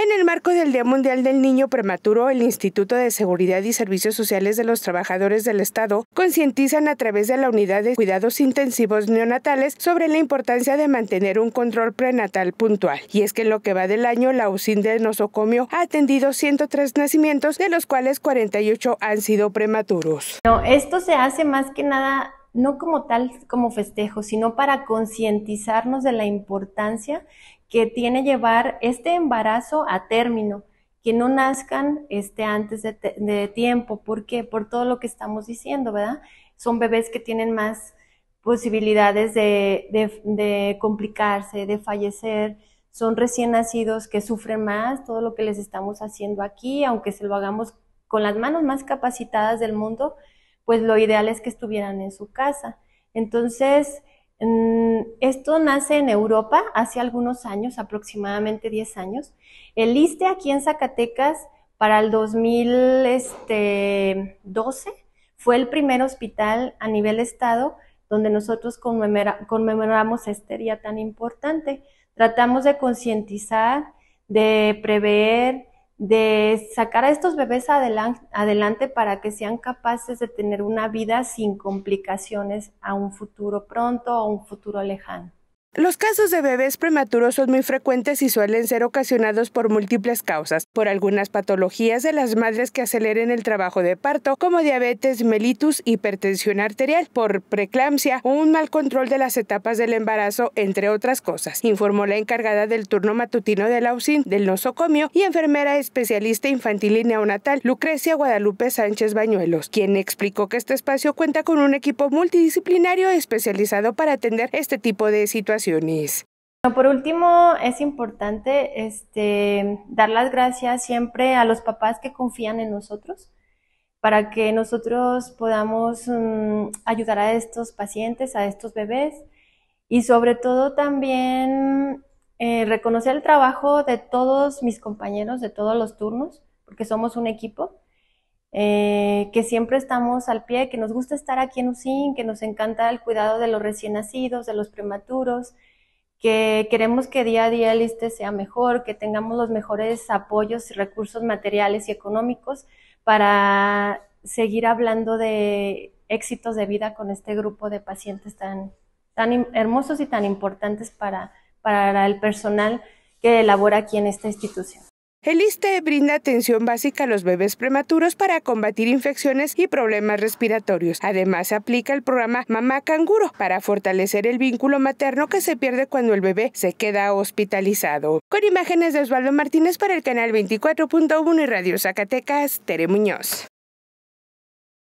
En el marco del Día Mundial del Niño Prematuro, el Instituto de Seguridad y Servicios Sociales de los Trabajadores del Estado concientizan a través de la Unidad de Cuidados Intensivos Neonatales sobre la importancia de mantener un control prenatal puntual. Y es que en lo que va del año, la UCIN de nosocomio ha atendido 103 nacimientos, de los cuales 48 han sido prematuros. No, esto se hace más que nada no como tal, como festejo, sino para concientizarnos de la importancia que tiene llevar este embarazo a término, que no nazcan este, antes de, tiempo. ¿Por qué? Por todo lo que estamos diciendo, ¿verdad? Son bebés que tienen más posibilidades de, de, complicarse, de fallecer. Son recién nacidos que sufren más todo lo que les estamos haciendo aquí, aunque se lo hagamos con las manos más capacitadas del mundo, pues lo ideal es que estuvieran en su casa. Entonces, Mm, esto nace en Europa hace algunos años, aproximadamente 10 años. El ISTE aquí en Zacatecas para el 2012 este, fue el primer hospital a nivel estado donde nosotros conmemoramos este día tan importante. Tratamos de concientizar, de prever de sacar a estos bebés adelante para que sean capaces de tener una vida sin complicaciones a un futuro pronto o un futuro lejano. Los casos de bebés prematuros son muy frecuentes y suelen ser ocasionados por múltiples causas, por algunas patologías de las madres que aceleren el trabajo de parto, como diabetes mellitus, hipertensión arterial, por preeclampsia o un mal control de las etapas del embarazo, entre otras cosas, informó la encargada del turno matutino de la USIN del nosocomio y enfermera especialista infantil y neonatal, Lucrecia Guadalupe Sánchez Bañuelos, quien explicó que este espacio cuenta con un equipo multidisciplinario especializado para atender este tipo de situaciones por último, es importante este, dar las gracias siempre a los papás que confían en nosotros para que nosotros podamos mm, ayudar a estos pacientes, a estos bebés y sobre todo también eh, reconocer el trabajo de todos mis compañeros de todos los turnos, porque somos un equipo eh, que siempre estamos al pie, que nos gusta estar aquí en USIN, que nos encanta el cuidado de los recién nacidos, de los prematuros, que queremos que día a día el ISTE sea mejor, que tengamos los mejores apoyos y recursos materiales y económicos para seguir hablando de éxitos de vida con este grupo de pacientes tan, tan hermosos y tan importantes para, para el personal que elabora aquí en esta institución. El ISTE brinda atención básica a los bebés prematuros para combatir infecciones y problemas respiratorios. Además, aplica el programa Mamá Canguro para fortalecer el vínculo materno que se pierde cuando el bebé se queda hospitalizado. Con imágenes de Osvaldo Martínez para el canal 24.1 y Radio Zacatecas, Tere Muñoz.